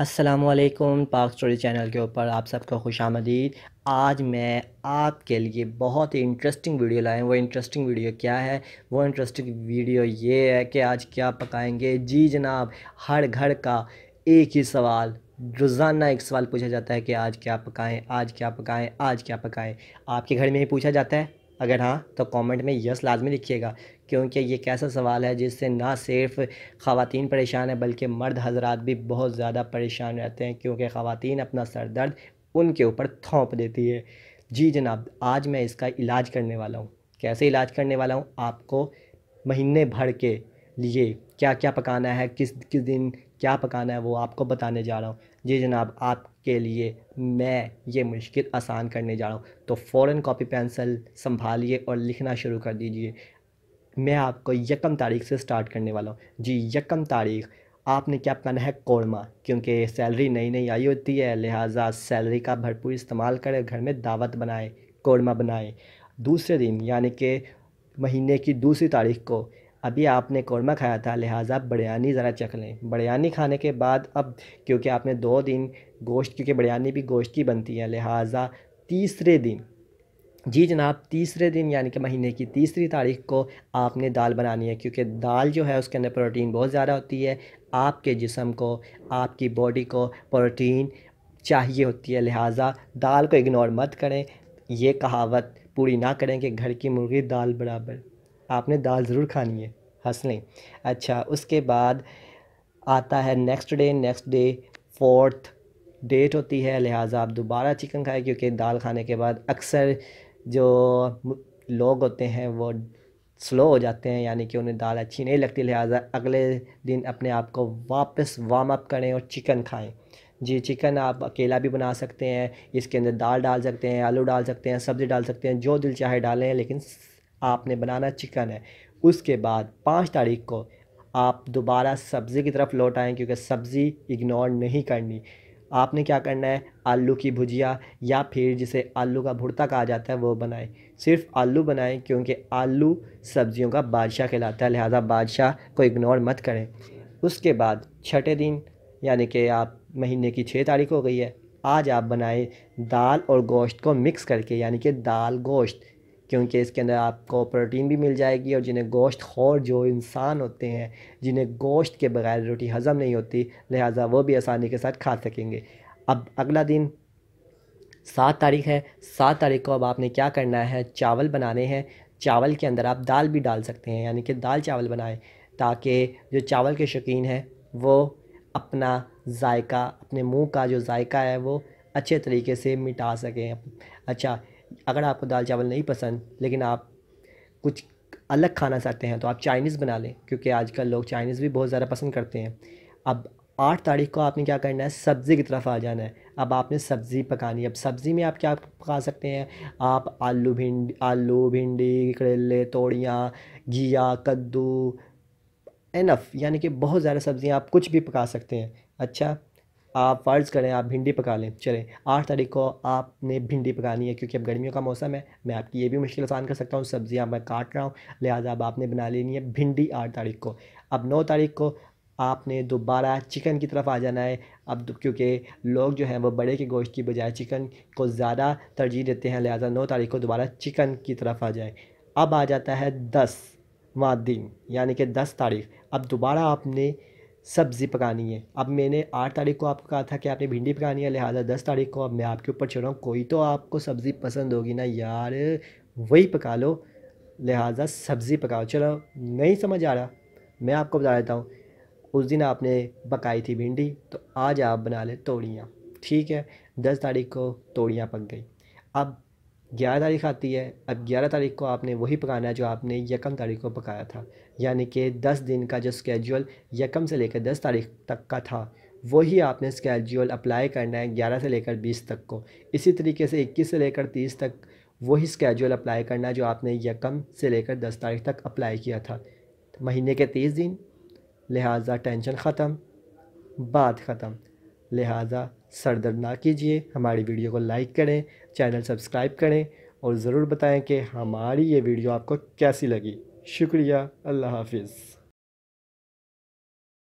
असलकम पाक story channel के ऊपर आप सबका खुश आमदीद आज मैं आपके लिए बहुत ही इंटरेस्टिंग वीडियो लाए वो इंटरेस्टिंग वीडियो क्या है वो इंटरेस्टिंग वीडियो ये है कि आज क्या पकाएंगे जी जनाब हर घर का एक ही सवाल रोज़ाना एक सवाल पूछा जाता है कि आज क्या पकाएं आज क्या पकाएं आज क्या पकाएं आपके घर में ही पूछा जाता है अगर हाँ तो कमेंट में यस लाजमी लिखिएगा क्योंकि ये कैसा सवाल है जिससे ना सिर्फ ख़वान परेशान है बल्कि मर्द हजरात भी बहुत ज़्यादा परेशान रहते हैं क्योंकि ख़वान अपना सर दर्द उनके ऊपर थोप देती है जी जनाब आज मैं इसका इलाज करने वाला हूँ कैसे इलाज करने वाला हूँ आपको महीने भर के लिए क्या क्या पकाना है किस किस दिन क्या पकाना है वो आपको बताने जा रहा हूँ जी जनाब आपके लिए मैं ये मुश्किल आसान करने जा रहा हूँ तो फ़ौरन कॉपी पेंसिल संभालिए और लिखना शुरू कर दीजिए मैं आपको यकम तारीख से स्टार्ट करने वाला हूँ जी यकम तारीख आपने क्या पकाना है कौरमा क्योंकि सैलरी नई नई आई होती है लिहाजा सैलरी का भरपूर इस्तेमाल करें घर में दावत बनाएँ कौरमा बनाएँ दूसरे दिन यानी कि महीने की दूसरी तारीख को अभी आपने कौरमा खाया था लिहाजा बिरयानी ज़रा चख लें बिरयानी खाने के बाद अब क्योंकि आपने दो दिन गोश्त क्योंकि बिरयानी भी गोश्त की बनती है लिहाजा तीसरे दिन जी जनाब तीसरे दिन यानी कि महीने की तीसरी तारीख को आपने दाल बनानी है क्योंकि दाल जो है उसके अंदर प्रोटीन बहुत ज़्यादा होती है आपके जिसम को आपकी बॉडी को प्रोटीन चाहिए होती है लिहाजा दाल को इग्नोर मत करें ये कहावत पूरी ना करें कि घर की मुर्गी दाल बराबर आपने दाल ज़रूर खानी है हंस लें अच्छा उसके बाद आता है next day next day fourth date होती है लिहाजा आप दोबारा चिकन खाएं क्योंकि दाल खाने के बाद अक्सर जो लोग होते हैं वो स्लो हो जाते हैं यानी कि उन्हें दाल अच्छी नहीं लगती लिहाजा अगले दिन अपने आप को वापस वार्म अप करें और चिकन खाएं जी चिकन आप अकेला भी बना सकते हैं इसके अंदर दाल डाल सकते हैं आलू डाल सकते हैं सब्ज़ी डाल सकते हैं जो दिल चाहे डालें लेकिन आपने बनाना चिकन है उसके बाद पाँच तारीख को आप दोबारा सब्ज़ी की तरफ लौट आएँ क्योंकि सब्ज़ी इग्नोर नहीं करनी आपने क्या करना है आलू की भुजिया या फिर जिसे आलू का भुड़ता कहा जाता है वो बनाएं सिर्फ आलू बनाएं क्योंकि आलू सब्जियों का बादशाह कहलाता है लिहाजा बादशाह को इग्नोर मत करें उसके बाद छठे दिन यानी कि आप महीने की छः तारीख हो गई है आज आप बनाएं दाल और गोश्त को मिक्स करके यानी कि दाल गोश्त क्योंकि इसके अंदर आपको प्रोटीन भी मिल जाएगी और जिन्हें गोश्त खोर जो इंसान होते हैं जिन्हें गोश्त के बगैर रोटी हज़म नहीं होती लिहाजा वो भी आसानी के साथ खा सकेंगे अब अगला दिन सात तारीख है सात तारीख को अब आपने क्या करना है चावल बनाने हैं चावल के अंदर आप दाल भी डाल सकते हैं यानी कि दाल चावल बनाएं ताकि जो चावल के शौकीन हैं वो अपना जायका अपने मुंह का जो जायका है वो अच्छे तरीके से मिटा सकें अच्छा अगर आपको दाल चावल नहीं पसंद लेकिन आप कुछ अलग खाना चाहते हैं तो आप चाइनीज़ बना लें क्योंकि आजकल लोग चाइनीज़ भी बहुत ज़्यादा पसंद करते हैं अब आठ तारीख को आपने क्या करना है सब्ज़ी की तरफ आ जाना है अब आपने सब्ज़ी पकानी है अब सब्ज़ी में आप क्या पका सकते हैं आप आलू भिंडी आलू भिंडी करेले तोड़ियाँ घिया कद्दू एनफ यानी कि बहुत ज़्यादा सब्ज़ियाँ आप कुछ भी पका सकते हैं अच्छा आप फ़र्ज़ करें आप भिंडी पका लें चलें आठ तारीख को आपने भिंडी पकानी है क्योंकि अब गर्मियों का मौसम है मैं आपकी ये भी मुश्किल आसान कर सकता हूँ सब्ज़ियाँ मैं काट रहा हूँ लिहाजा अब आपने बना लेनी है भिंडी आठ तारीख को अब नौ तारीख को आपने दोबारा चिकन की तरफ आ जाना है अब क्योंकि लोग जो हैं वो बड़े के गोश्त की बजाय चिकन को ज़्यादा तरजीह देते हैं लिहाजा नौ तारीख को दोबारा चिकन की तरफ आ जाए अब आ जाता है दस दिन यानी कि दस तारीख अब दोबारा आपने सब्ज़ी पकानी है अब मैंने आठ तारीख को आपको कहा था कि आपने भिंडी पकानी है लिहाजा दस तारीख को अब मैं आपके ऊपर चढ़ रहा हूँ कोई तो आपको सब्ज़ी पसंद होगी ना यार वही पका लो लिहाजा सब्ज़ी पकाओ चलो नहीं समझ आ रहा मैं आपको बता देता हूँ उस दिन आपने पकाई थी भिंडी तो आज आप बना लें तोड़ियाँ ठीक है दस तारीख को तोड़ियाँ पक गई अब ग्यारह तारीख आती है अब ग्यारह तारीख को आपने वही पकाना है जो आपने यकम तारीख को पकाया था यानी कि दस दिन का जो स्केड्यूल यकम से लेकर दस तारीख तक का था वही आपने स्केड्यूल अप्लाई करना है ग्यारह से लेकर बीस तक को इसी तरीके से इक्कीस से लेकर तीस तक वही स्केड्यूल अप्लाई करना है जो आपने यकम से लेकर दस तारीख तक अप्लाई किया था महीने के तीस दिन लिहाजा टेंशन ख़त्म बात ख़त्म लिहाजा सर दर्द ना कीजिए हमारी वीडियो को लाइक करें चैनल सब्सक्राइब करें और ज़रूर बताएं कि हमारी ये वीडियो आपको कैसी लगी शुक्रिया अल्लाह हाफिज़